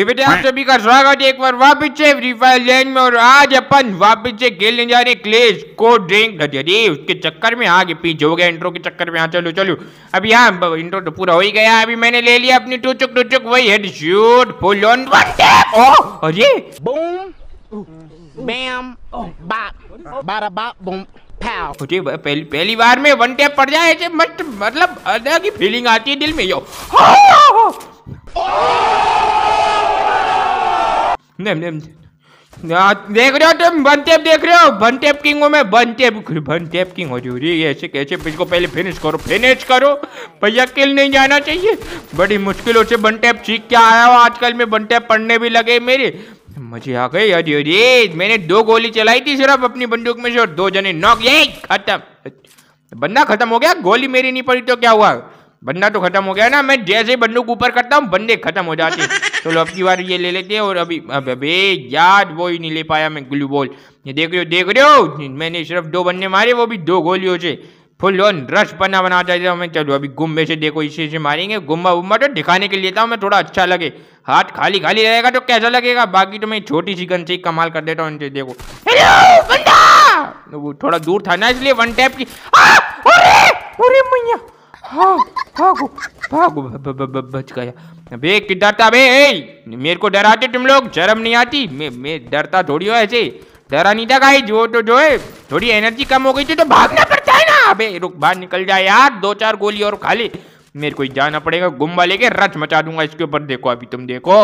आप सभी का स्वागत है एक बार वापस से फ्री फायर लैंड में और आज अपन वापस से खेलने जा रहे क्लेश को ड्रिंक उसके चक्कर में आगे पीछे हो गया इंट्रो के चक्कर में हाँ, चलो चलो अभी हाँ इंट्रो तो पूरा हो ही गया अभी मैंने ले लिया अपनी टूचुक टूचुक वही हेड शूट फुल ऑन अरे बूम बैम बारा बाप बूम मुझे पहली पहली बार में वन टैप पड़ जाए ऐसे मस्त मतलब अलग ही फीलिंग आती है दिल में यो नेम नेम देख रहे हो तुम बनते देख रहे हो वन किंग में मैं वन किंग हो जरूरी है ऐसे कैसे इसको पहले फिनिश करो फिनिश करो भैया किल नहीं जाना चाहिए बड़ी मुश्किलों से वन टेप सीख के आया हो आजकल मैं वन पढ़ने भी लगे मेरे मजे आ गई अरे अरे मैंने दो गोली चलाई थी सिर्फ अपनी बंदूक में से और दो जने नॉक ये खत्म बंदा खत्म हो गया गोली मेरी नहीं पड़ी तो क्या हुआ बंदा तो खत्म हो गया ना मैं जैसे ही बंदूक ऊपर करता हूँ बंदे खत्म हो जाते चलो अब की बार ये ले लेते हैं और अभी अब अबे याद वो ही नहीं ले पाया मैं ग्लू बॉल ये देख रहे हो देख रहे हो मैंने सिर्फ दो बनने मारे वो भी दो गोलियों से फुल ऑन रश पन्ना बना चाहिए हमें चलो अभी गुम्बे से देखो इसी से मारेंगे गुम्बा वुम्बा तो दिखाने के लिए था हमें थोड़ा अच्छा लगे हाथ खाली खाली रहेगा तो कैसा लगेगा बाकी तो मैं छोटी सी गन से ही कमाल कर देता हूँ इनसे देखो तो वो थोड़ा दूर था ना इसलिए वन टैप की अरे अरे मैया हाँ, हाँ, भागो बच गया अबे किधर था बे मेरे को डराते तुम लोग शर्म नहीं आती मैं मैं डरता थोड़ी हो ऐसे डरा नहीं था गाई जो तो जो है थोड़ी एनर्जी कम हो गई थी तो भागना पड़ता है ना अबे रुक बाहर निकल जाए यार दो चार गोली और खा ले मेरे को जाना पड़ेगा गुम्बा लेके रच मचा दूंगा इसके ऊपर देखो अभी तुम देखो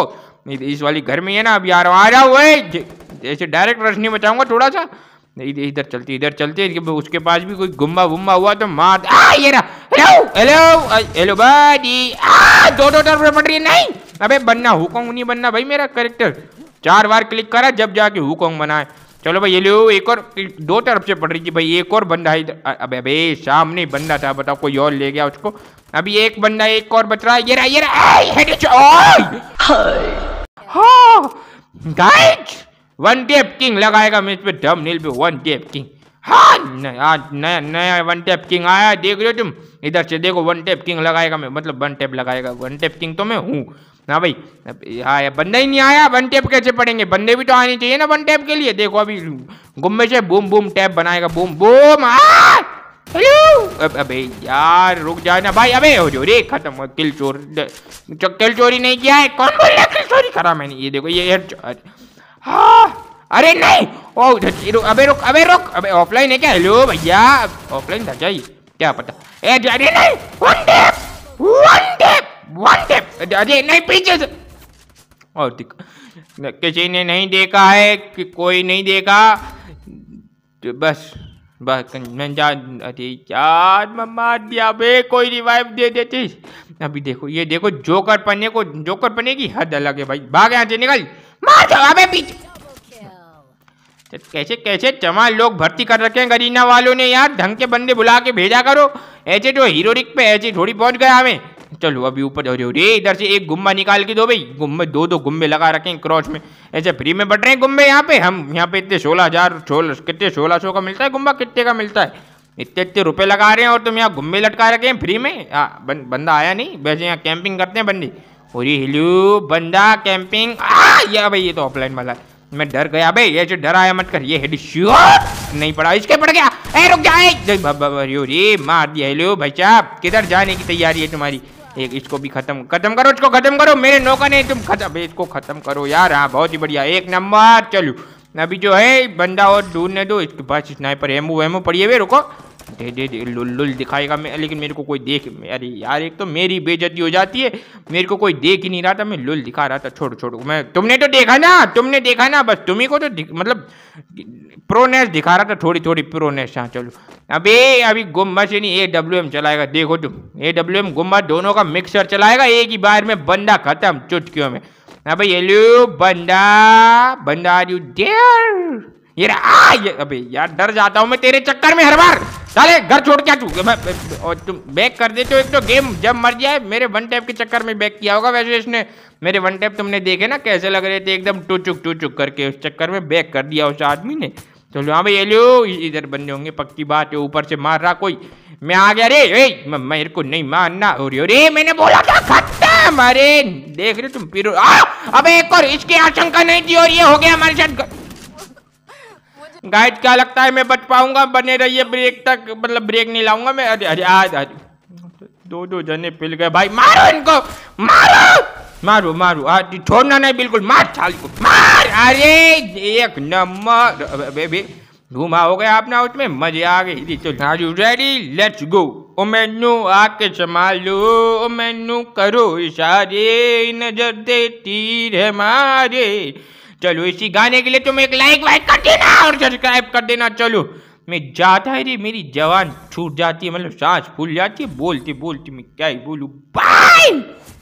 इस वाली घर में है ना अभी आ रहा आ रहा हुए ऐसे डायरेक्ट रच नहीं मचाऊंगा थोड़ा सा इधर चलते इधर चलते उसके पास भी कोई गुम्बा वुम्बा हुआ तो मार ये रहा हेलो हेलो बाडी आ दो दो डर पड़ नहीं अबे बनना हुकोंग नहीं बनना भाई मेरा करेक्टर चार बार क्लिक करा जब जाके हुकोंग बनाए चलो भाई हेलो एक और दो तरफ से पड़ रही थी भाई एक और बंदा है अबे अबे सामने बंदा था बताओ कोई और ले गया उसको अभी एक बंदा एक और बच रहा है ये रहा ये रहा गाइस वन टेप किंग लगाएगा मैं इस पे डम नील पे वन टेप किंग नया वन टैप किंग आया देख रहे हो तुम इधर से देखो वन टैप किंग लगाएगा मैं मतलब वन टैप लगाएगा वन टैप किंग तो मैं हूँ हाँ भाई हाँ बंदा ही नहीं आया वन टैप कैसे पड़ेंगे बंदे भी तो आने चाहिए ना वन टैप के लिए देखो अभी गुम्बे से बूम बूम टैप बनाएगा बूम बूम अब अबे यार रुक जाए ना भाई अबे हो जो रे खत्म किल चोर किल चोरी नहीं किया है कौन बोल रहा किल चोरी करा मैंने ये देखो ये हाँ अरे नहीं ओ अबे रुक अबे रुक अबे ऑफलाइन है क्या हेलो भैया ऑफलाइन था क्या क्या पता ए अरे नहीं one tap one tap one tap अरे नहीं पीछे से और किसी ने नहीं देखा है कि कोई नहीं देखा तो बस बस मैं जा अरे यार मम्मा दिया बे कोई रिवाइव दे देती अभी देखो ये देखो जोकर पन्ने को जोकर पन्ने की हद अलग है भाई भाग यहाँ से निकल मार जाओ अबे पीछे तो कैसे कैसे जमा लोग भर्ती कर रखे हैं गरीना वालों ने यार ढंग के बंदे बुला के भेजा करो ऐसे जो तो हीरो रिक पे ऐसे थोड़ी पहुंच गया हमें चलो अभी ऊपर हो रे इधर से एक गुम्बा निकाल के दो भाई गुम्बे दो दो गुम्बे लगा रखे हैं क्रॉस में ऐसे फ्री में बट रहे हैं गुम्बे यहाँ पे हम यहाँ पे इतने सोलह हजार सोलह कितने सोलह सौ का मिलता है गुम्बा कितने का मिलता है इतने इतने रुपए लगा रहे हैं और तुम यहाँ गुम्बे लटका रखे हैं फ्री में हाँ, बन, बंदा आया नहीं वैसे यहाँ कैंपिंग करते हैं बंदी और ये हिलू बंदा कैंपिंग या भाई ये तो ऑफलाइन वाला है मैं डर गया भाई ये जो डराया मत कर ये हेड नहीं पड़ा इसके पड़ गया ए रुक जा मार दिया हेलो भाई साहब किधर जाने की तैयारी है तुम्हारी एक इसको भी खत्म खत्म करो इसको खत्म करो मेरे नौका नहीं तुम खत्म इसको खत्म करो यार हाँ बहुत ही बढ़िया एक नंबर चलो अभी जो है बंदा और ढूंढने दो इसके पास स्नाइपर एमू एमू पड़ी है वे रुको दे दे, दे लुल लुल दिखाएगा मैं लेकिन मेरे को कोई देख अरे यार एक तो मेरी बेजती हो जाती है मेरे को कोई देख ही नहीं रहा था मैं लुल दिखा रहा था छोड़ छोड़ मैं तुमने तो देखा ना तुमने देखा ना बस तुम्ही को तो मतलब प्रोनेस दिखा रहा था थोड़ी थोड़ी प्रोनेस हाँ चलो अबे अभी गुम्बा से नहीं ए डब्ल्यू एम चलाएगा देखो तुम ए डब्ल्यू एम गुम्बा दोनों का मिक्सर चलाएगा एक ही बार में बंदा खत्म चुटकियों में अबे येलो बंदा बंदा यू डेयर ये अबे यार डर जाता हूँ मैं तेरे चक्कर में हर बार साले घर छोड़ क्या चूक मैं तुम बैक कर देते हो एक तो गेम जब मर जाए मेरे वन टैप के चक्कर में बैक किया होगा वैसे इसने मेरे वन टैप तुमने देखे ना कैसे लग रहे थे एकदम टूचुक टूचुक करके उस चक्कर में बैक कर दिया उस आदमी ने चलो हाँ भाई हेलो इधर बंदे होंगे पक्की बात है ऊपर से मार रहा कोई मैं आ गया रे ए मेरे को नहीं मानना और अरे मैंने बोला था खत्म अरे देख रहे तुम पीरो अबे एक और इसकी आशंका नहीं थी और ये हो गया हमारे साथ गाइड क्या लगता है मैं बच पाऊंगा बने रहिए ब्रेक तक मतलब ब्रेक नहीं लाऊंगा मैं अरे अरे आज आज दो दो जने पिल गए भाई मारो इनको मारो मारो मारो आज छोड़ना नहीं बिल्कुल मार चाल को मार अरे एक नंबर बेबी धूमा हो गया अपना उसमें मजे आ गए तो नारू रेडी लेट्स गो ओ मैनू आके संभालो ओ मैनू करो इशारे नजर देती है मारे चलो इसी गाने के लिए तुम एक लाइक वाइक कर देना और सब्सक्राइब कर देना चलो मैं जाता है रे मेरी जवान छूट जाती है मतलब सांस फूल जाती है बोलते बोलते मैं क्या ही बोलूँ बाय